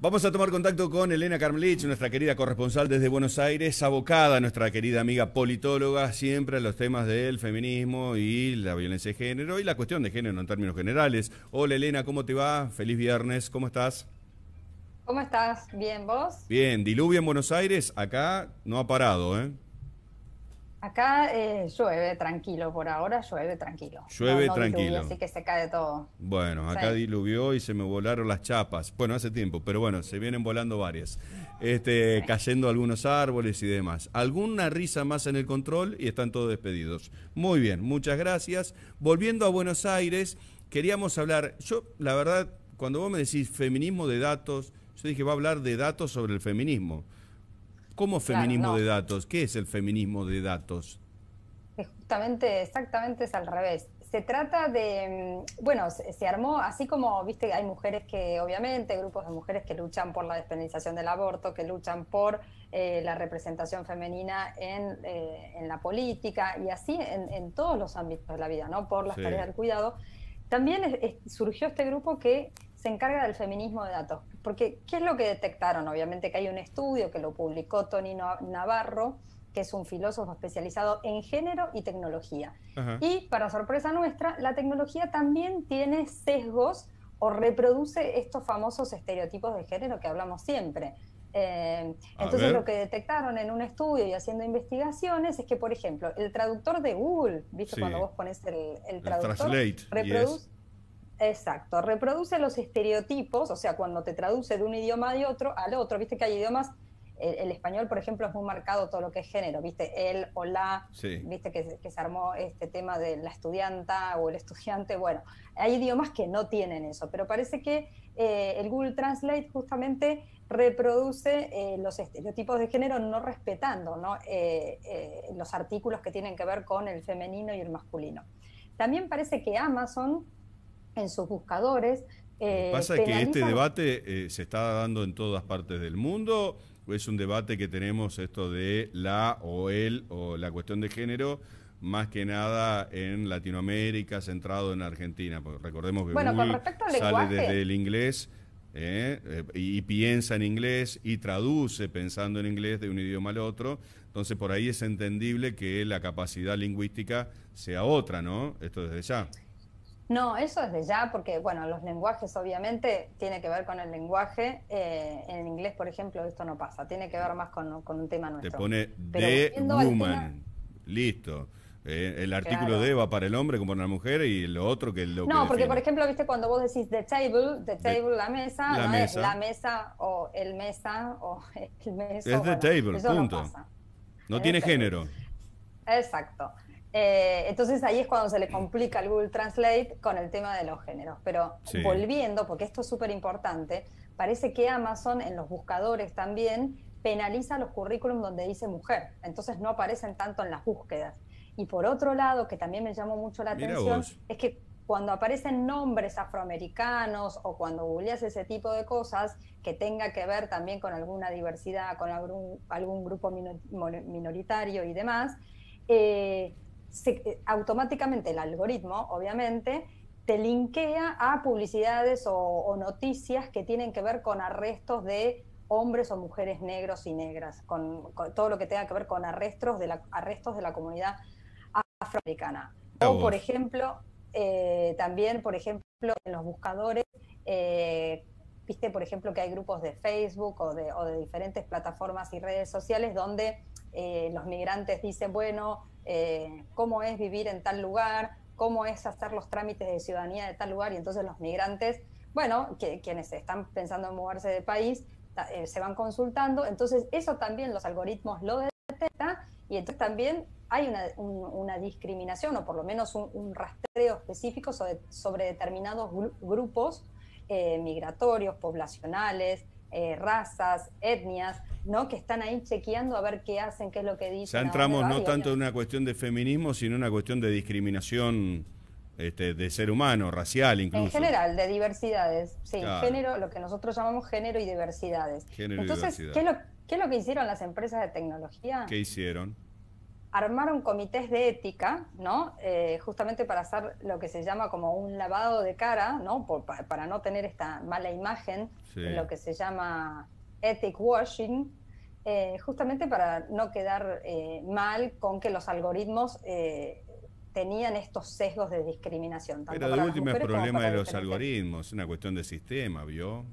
Vamos a tomar contacto con Elena Carmelich, nuestra querida corresponsal desde Buenos Aires, abocada, nuestra querida amiga politóloga, siempre a los temas del feminismo y la violencia de género y la cuestión de género en términos generales. Hola Elena, ¿cómo te va? Feliz viernes, ¿cómo estás? ¿Cómo estás? Bien, ¿vos? Bien, diluvio en Buenos Aires, acá no ha parado, ¿eh? Acá eh, llueve tranquilo, por ahora llueve tranquilo. Llueve tranquilo. así que se cae todo. Bueno, acá diluvió y se me volaron las chapas. Bueno, hace tiempo, pero bueno, se vienen volando varias. Este, Cayendo algunos árboles y demás. Alguna risa más en el control y están todos despedidos. Muy bien, muchas gracias. Volviendo a Buenos Aires, queríamos hablar. Yo, la verdad, cuando vos me decís feminismo de datos, yo dije, va a hablar de datos sobre el feminismo. ¿Cómo feminismo de datos? ¿Qué es el feminismo de datos? Justamente, exactamente es al revés. Se trata de, mm, bueno, se, armó, así como, viste, hay mujeres que, obviamente, grupos de mujeres que luchan por la despenalización del aborto, que luchan por eh, la representación femenina eh, en, la política y así en, todos los ámbitos de la vida, ¿no? Por las tareas del cuidado. También surgió este grupo que se encarga del feminismo de datos. Porque, ¿qué es lo que detectaron? Obviamente que hay un estudio que lo publicó Tony Navarro, que es un filósofo especializado en género y tecnología. Y, para sorpresa nuestra, la tecnología también tiene sesgos o reproduce estos famosos estereotipos de género que hablamos siempre. Eh, entonces lo que detectaron en un estudio y haciendo investigaciones es que, por ejemplo, el traductor de Google, ¿viste cuando vos pones el, traductor? translate, reproduce, Exacto, reproduce los estereotipos, o sea, cuando te traduce de un idioma de otro al otro, viste que hay idiomas, el, español, por ejemplo, es muy marcado todo lo que es género, viste, él o la, viste que, se armó este tema de la estudianta o el estudiante, bueno, hay idiomas que no tienen eso, pero parece que eh, el Google Translate justamente reproduce eh, los estereotipos de género no respetando eh, los artículos que tienen que ver con el femenino y el masculino. También parece que Amazon en sus buscadores. Eh, pasa que este debate eh, se está dando en todas partes del mundo. Es un debate que tenemos esto de la o el o la cuestión de género más que nada en Latinoamérica, centrado en Argentina, porque recordemos que sale desde el inglés eh, y, y piensa en inglés y traduce pensando en inglés de un idioma al otro, entonces por ahí es entendible que la capacidad lingüística sea otra, ¿no? Esto desde ya. No, eso es de ya, porque bueno, los lenguajes obviamente tiene que ver con el lenguaje. Eh, en inglés, por ejemplo, esto no pasa. Tiene que ver más con, un tema nuestro. Te pone de Listo. Eh, el artículo de va para el hombre como para la mujer y lo otro que lo No, porque por ejemplo, viste cuando vos decís the table, the table, la mesa, la no mesa. la mesa o el mesa o el mesa. Es the table, punto. No, tiene género. Exacto. Eh, entonces ahí es cuando se le mm. complica el Google Translate con el tema de los géneros. Pero volviendo, porque esto es súper importante, parece que Amazon en los buscadores también penaliza los currículums donde dice mujer. Entonces no aparecen tanto en las búsquedas. Y por otro lado, que también me llamó mucho la atención, es que cuando aparecen nombres afroamericanos o cuando googleas ese tipo de cosas que tenga que ver también con alguna diversidad, con algún, grupo minoritario y demás, eh, eh, automáticamente el algoritmo, obviamente, te linkea a publicidades o, noticias que tienen que ver con arrestos de hombres o mujeres negros y negras, con, todo lo que tenga que ver con arrestos de la, arrestos de la comunidad afroamericana. Ah, o, por ejemplo, eh, también, por ejemplo, en los buscadores, eh, viste, por ejemplo, que hay grupos de Facebook o de, diferentes plataformas y redes sociales donde los migrantes dicen, bueno, eh, cómo es vivir en tal lugar, cómo es hacer los trámites de ciudadanía de tal lugar y entonces los migrantes, bueno, quienes están pensando en moverse de país, eh, se van consultando, entonces eso también los algoritmos lo detectan y entonces también hay una, discriminación o por lo menos un, rastreo específico sobre, determinados grupos eh, migratorios, poblacionales, eh, razas, etnias, ¿no? Que están ahí chequeando a ver qué hacen, qué es lo que dicen. Ya entramos no tanto en una cuestión de feminismo, sino en una cuestión de discriminación este, de ser humano, racial incluso. En general, de diversidades. Sí, género, lo que nosotros llamamos género y diversidades. Entonces, ¿qué, lo, ¿qué es lo que hicieron las empresas de tecnología? ¿Qué hicieron? armaron comités de ética, ¿no? Eh, justamente para hacer lo que se llama como un lavado de cara, ¿no? para no tener esta mala imagen, lo que se llama ethic washing, eh, justamente para no quedar eh, mal con que los algoritmos tenían estos sesgos de discriminación. Pero de problema de los algoritmos, es una cuestión de sistema, ¿vio?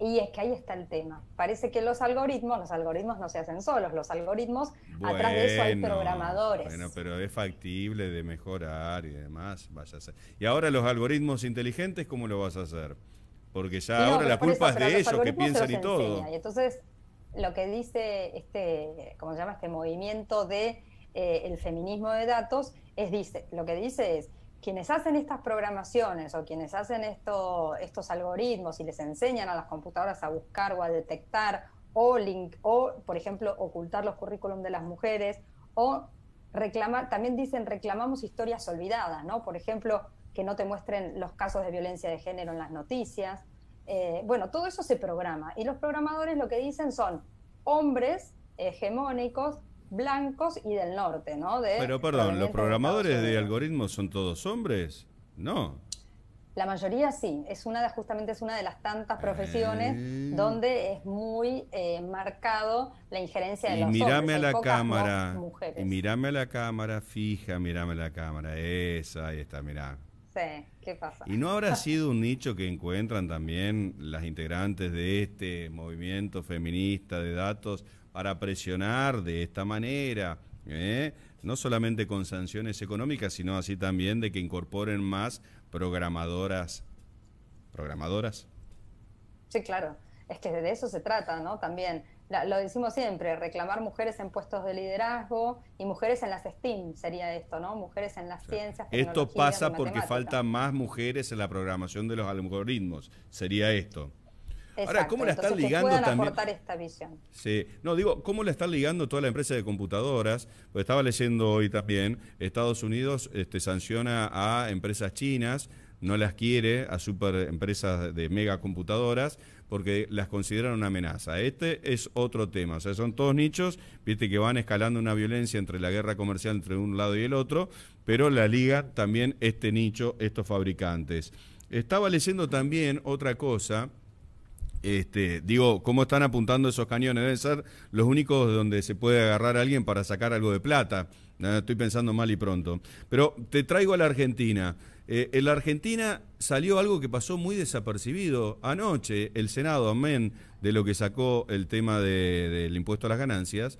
Y es que ahí está el tema. Parece que los algoritmos, los algoritmos no se hacen solos, los algoritmos, atrás de eso hay programadores. Bueno, pero es factible de mejorar y demás. Vaya Y ahora los algoritmos inteligentes, ¿cómo lo vas a hacer? Porque ya ahora la culpa es de ellos que piensan y todo. Y entonces, lo que dice este, ¿cómo se llama? Este movimiento de eh, el feminismo de datos, es dice, lo que dice es quienes hacen estas programaciones o quienes hacen esto, estos algoritmos y les enseñan a las computadoras a buscar o a detectar o, link, o por ejemplo, ocultar los currículum de las mujeres o reclamar, también dicen reclamamos historias olvidadas, ¿no? Por ejemplo, que no te muestren los casos de violencia de género en las noticias. Eh, bueno, todo eso se programa y los programadores lo que dicen son hombres hegemónicos blancos y del norte, ¿no? Pero perdón, ¿los programadores de, algoritmos son todos hombres? No. La mayoría sí, es una de, justamente es una de las tantas eh. profesiones donde es muy eh, marcado la injerencia de y los mirame a la cámara, mujeres. y mirame a la cámara, fija, mirame a la cámara, esa, ahí está, mirá. Sí, ¿qué pasa? ¿Y no habrá sido un nicho que encuentran también las integrantes de este movimiento feminista de datos para presionar de esta manera, ¿eh? no solamente con sanciones económicas, sino así también de que incorporen más programadoras. ¿Programadoras? Sí, claro. Es que de eso se trata, ¿no? También lo decimos siempre, reclamar mujeres en puestos de liderazgo y mujeres en las STEAM sería esto, ¿no? Mujeres en las ciencias. Esto pasa porque faltan más mujeres en la programación de los algoritmos, sería esto. Ahora, ¿cómo la están ligando también? esta visión. Sí, no, digo, ¿cómo la están ligando toda la empresa de computadoras? Porque estaba leyendo hoy también, Estados Unidos este, sanciona a empresas chinas, no las quiere, a super empresas de computadoras, porque las consideran una amenaza. Este es otro tema, o sea, son todos nichos, viste que van escalando una violencia entre la guerra comercial entre un lado y el otro, pero la liga también este nicho, estos fabricantes. Estaba leyendo también otra cosa este, digo, ¿cómo están apuntando esos cañones? Deben ser los únicos donde se puede agarrar a alguien para sacar algo de plata. Estoy pensando mal y pronto. Pero te traigo a la Argentina. Eh, en la Argentina salió algo que pasó muy desapercibido anoche. El Senado, amén de lo que sacó el tema del impuesto a las ganancias,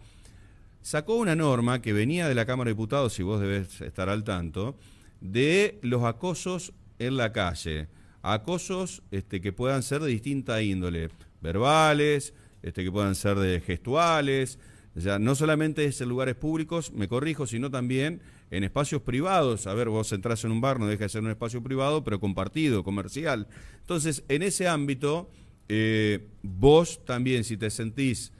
sacó una norma que venía de la Cámara de Diputados, si vos debes estar al tanto, de los acosos en la calle acosos este, que puedan ser de distinta índole, verbales, este, que puedan ser de gestuales, ya no solamente es en lugares públicos, me corrijo, sino también en espacios privados. A ver, vos entras en un bar, no deja de ser un espacio privado, pero compartido, comercial. Entonces, en ese ámbito, eh, vos también, si te sentís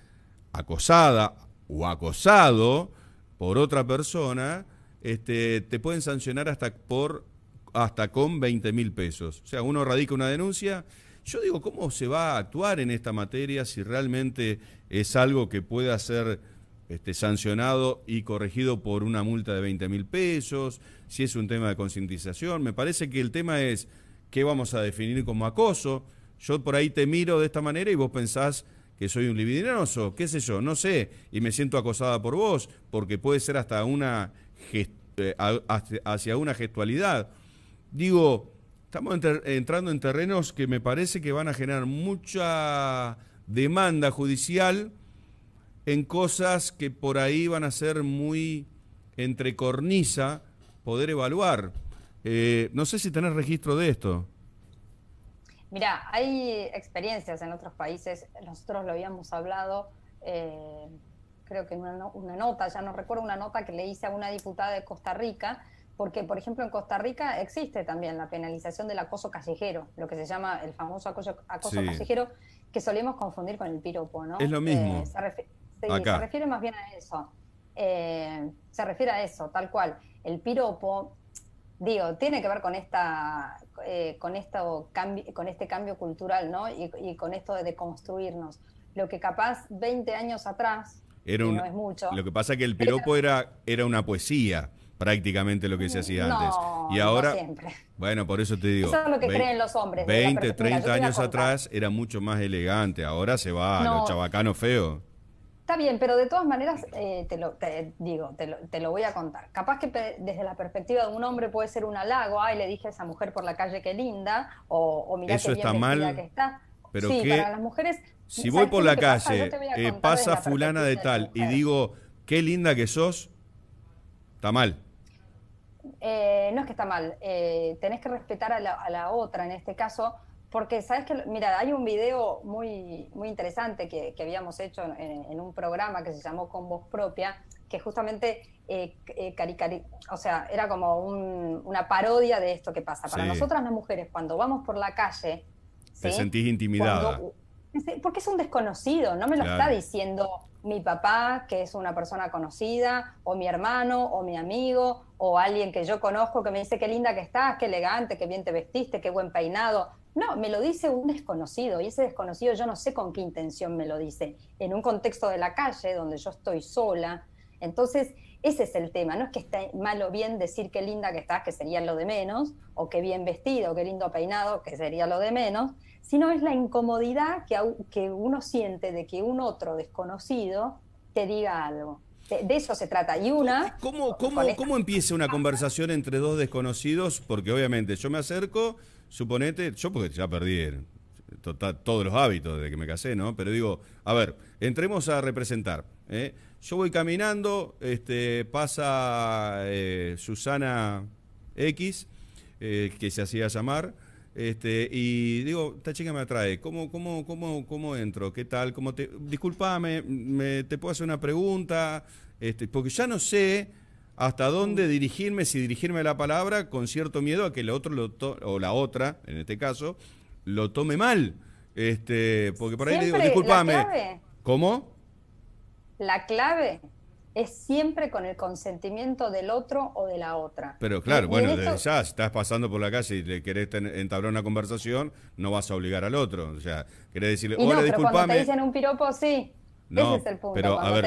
acosada o acosado por otra persona, este, te pueden sancionar hasta por hasta con 20 mil pesos. O sea, uno radica una denuncia. Yo digo, ¿cómo se va a actuar en esta materia si realmente es algo que pueda ser este, sancionado y corregido por una multa de 20 mil pesos? Si es un tema de concientización. Me parece que el tema es qué vamos a definir como acoso. Yo por ahí te miro de esta manera y vos pensás que soy un libidinoso, qué sé yo, no sé, y me siento acosada por vos, porque puede ser hasta una eh, hacia una gestualidad digo, estamos entrando en terrenos que me parece que van a generar mucha demanda judicial en cosas que por ahí van a ser muy entre cornisa poder evaluar. Eh, no sé si tenés registro de esto. Mira, hay experiencias en otros países, nosotros lo habíamos hablado, eh, creo que en una, una, nota, ya no recuerdo una nota que le hice a una diputada de Costa Rica, porque, por ejemplo, en Costa Rica existe también la penalización del acoso callejero, lo que se llama el famoso acoso, acoso callejero, que solemos confundir con el piropo, ¿no? Es lo eh, mismo. se, refiere más bien a eso. Eh, se refiere a eso, tal cual. El piropo, digo, tiene que ver con esta, eh, con esto, con este cambio cultural, ¿no? Y, con esto de construirnos. Lo que capaz 20 años atrás, no es mucho. Lo que pasa es que el piropo era, era una poesía prácticamente lo que se hacía antes. Y ahora, bueno, por eso te digo, eso es lo que creen los hombres. 20, 30 años atrás era mucho más elegante, ahora se va a los chabacanos feos. Está bien, pero de todas maneras, eh, te lo digo, te lo, voy a contar. Capaz que desde la perspectiva de un hombre puede ser un halago, ay, le dije a esa mujer por la calle qué linda, o, o eso está mal, que está. Pero que, las mujeres... Si voy por la calle, eh, pasa, fulana de tal y digo, qué linda que sos, está mal. Eh, no es que está mal, eh, tenés que respetar a la, otra en este caso, porque sabes que, mira, hay un video muy, muy interesante que, habíamos hecho en, un programa que se llamó Con Voz Propia, que justamente eh, o sea, era como una parodia de esto que pasa. Para nosotras las mujeres, cuando vamos por la calle... Te sentís intimidada porque es un desconocido, no me lo está diciendo mi papá, que es una persona conocida, o mi hermano, o mi amigo, o alguien que yo conozco que me dice qué linda que estás, qué elegante, qué bien te vestiste, qué buen peinado. No, me lo dice un desconocido y ese desconocido yo no sé con qué intención me lo dice. En un contexto de la calle, donde yo estoy sola, entonces, ese es el tema, no es que esté mal o bien decir qué linda que estás, que sería lo de menos, o qué bien vestido, qué lindo peinado, que sería lo de menos, sino es la incomodidad que, uno siente de que un otro desconocido te diga algo. De, eso se trata. Y una... ¿Cómo, cómo, ¿Cómo empieza una conversación entre dos desconocidos? Porque obviamente yo me acerco, suponete, yo porque ya perdí todos los hábitos desde que me casé, ¿no? Pero digo, a ver, entremos a representar. ¿eh? Yo voy caminando, este, pasa eh, Susana X, eh, que se hacía llamar, este, y digo, esta chica me atrae, ¿cómo, cómo, cómo, cómo entro? ¿Qué tal? ¿Cómo te... Disculpame, me, te puedo hacer una pregunta, este, porque ya no sé hasta dónde dirigirme, si dirigirme a la palabra, con cierto miedo a que el otro o la otra, en este caso, lo tome mal. Este, porque por ahí le digo, discúlpame. ¿Cómo? La clave es siempre con el consentimiento del otro o de la otra. Pero claro, eh, bueno, ya, si estás pasando por la calle y le querés entablar una conversación, no vas a obligar al otro. O sea, querés decirle, hola, te dicen un piropo, sí. No, el Pero, a ver,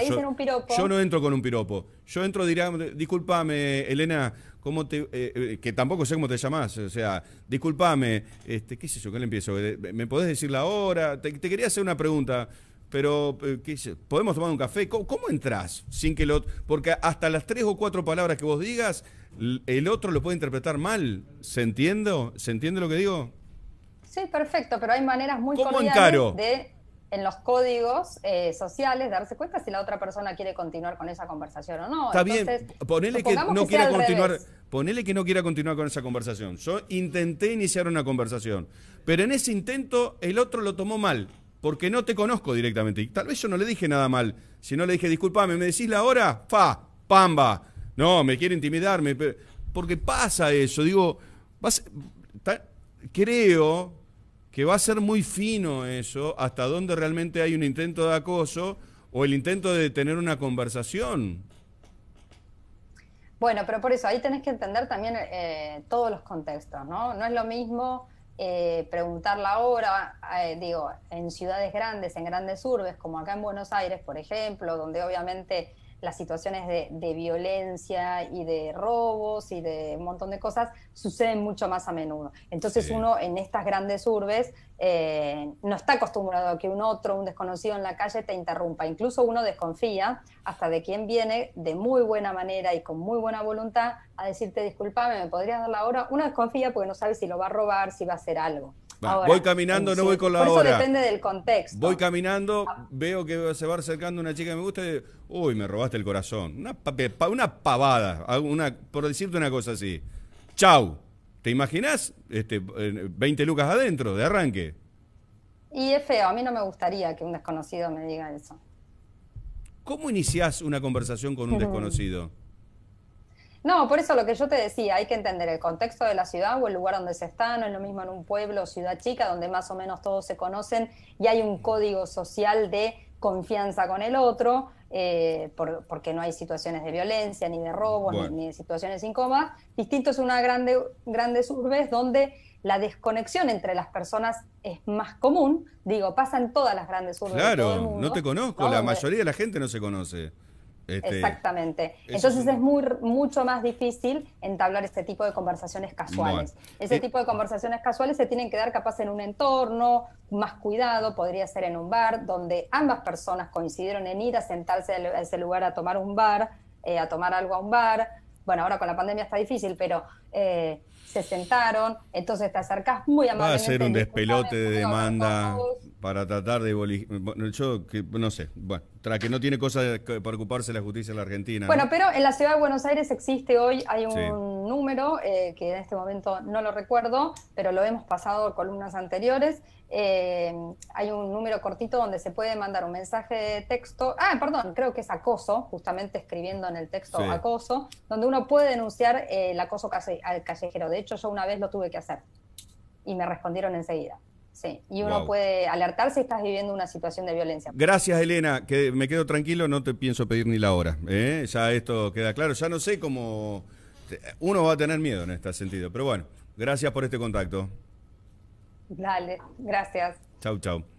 yo, no entro con un piropo. Yo entro, dirá, discúlpame, Elena, ¿cómo te, eh, eh, que tampoco sé cómo te llamás. O sea, disculpame, este, ¿qué sé yo? ¿Qué le empiezo? Eh, ¿Me podés decir la hora? Te, quería hacer una pregunta. Pero, ¿podemos tomar un café? ¿Cómo, entras sin que lo.? Porque hasta las tres o cuatro palabras que vos digas, el otro lo puede interpretar mal. ¿Se entiende? ¿Se entiende lo que digo? Sí, perfecto, pero hay maneras muy ¿Cómo de en los códigos eh, sociales, darse cuenta si la otra persona quiere continuar con esa conversación o no. Está bien, ponele que no quiera continuar, que no quiera continuar con esa conversación. Yo intenté iniciar una conversación, pero en ese intento el otro lo tomó mal, porque no te conozco directamente. Y tal vez yo no le dije nada mal, si no le dije, disculpame, ¿me decís la hora? Fa, pamba. No, me quiere intimidarme. Porque pasa eso, digo, creo que va a ser muy fino eso, hasta dónde realmente hay un intento de acoso o el intento de tener una conversación. Bueno, pero por eso ahí tenés que entender también eh, todos los contextos, ¿no? No es lo mismo eh, preguntar la hora, eh, digo, en ciudades grandes, en grandes urbes, como acá en Buenos Aires, por ejemplo, donde obviamente las situaciones de, violencia y de robos y de un montón de cosas suceden mucho más a menudo. Entonces uno en estas grandes urbes eh, no está acostumbrado a que un otro, un desconocido en la calle te interrumpa. Incluso uno desconfía hasta de quien viene de muy buena manera y con muy buena voluntad a decirte disculpame, me podrías dar la hora. Uno desconfía porque no sabe si lo va a robar, si va a hacer algo voy caminando, no voy con la por Eso depende del contexto. Voy caminando, ah. veo que se va acercando una chica que me gusta y, uy, me robaste el corazón. Una, una pavada, una, por decirte una cosa así. Chau. ¿Te imaginas este, 20 lucas adentro de arranque? Y es feo, a mí no me gustaría que un desconocido me diga eso. ¿Cómo inicias una conversación con un desconocido? No, por eso lo que yo te decía, hay que entender el contexto de la ciudad o el lugar donde se está, no es lo mismo en un pueblo o ciudad chica donde más o menos todos se conocen y hay un código social de confianza con el otro, eh, porque no hay situaciones de violencia, ni de robos, ni, de situaciones incómodas. Distinto es una grande, grandes urbes donde la desconexión entre las personas es más común. Digo, pasa en todas las grandes urbes. Claro, no te conozco, la mayoría de la gente no se conoce. Este, Exactamente. Entonces es, muy, mucho más difícil entablar este tipo de conversaciones casuales. Eh, ese tipo de conversaciones casuales se tienen que dar capaz en un entorno más cuidado, podría ser en un bar, donde ambas personas coincidieron en ir a sentarse a ese lugar a tomar un bar, eh, a tomar algo a un bar. Bueno, ahora con la pandemia está difícil, pero eh, se sentaron, entonces te acercas muy amablemente. Va a ser un despelote de demanda para tratar de bueno, yo que, no sé, bueno, tras que no tiene cosas para ocuparse la justicia en la Argentina. Bueno, pero en la ciudad de Buenos Aires existe hoy, hay un número eh, que en este momento no lo recuerdo, pero lo hemos pasado en columnas anteriores. Eh, hay un número cortito donde se puede mandar un mensaje de texto. Ah, perdón, creo que es acoso, justamente escribiendo en el texto acoso, donde uno puede denunciar eh, el acoso al callejero. De hecho, yo una vez lo tuve que hacer y me respondieron enseguida. Sí, y uno puede alertar si estás viviendo una situación de violencia. Gracias, Elena, que me quedo tranquilo, no te pienso pedir ni la hora. ¿eh? Ya esto queda claro, ya no sé cómo... Uno va a tener miedo en este sentido, pero bueno, gracias por este contacto. Dale, gracias. Chau, chau.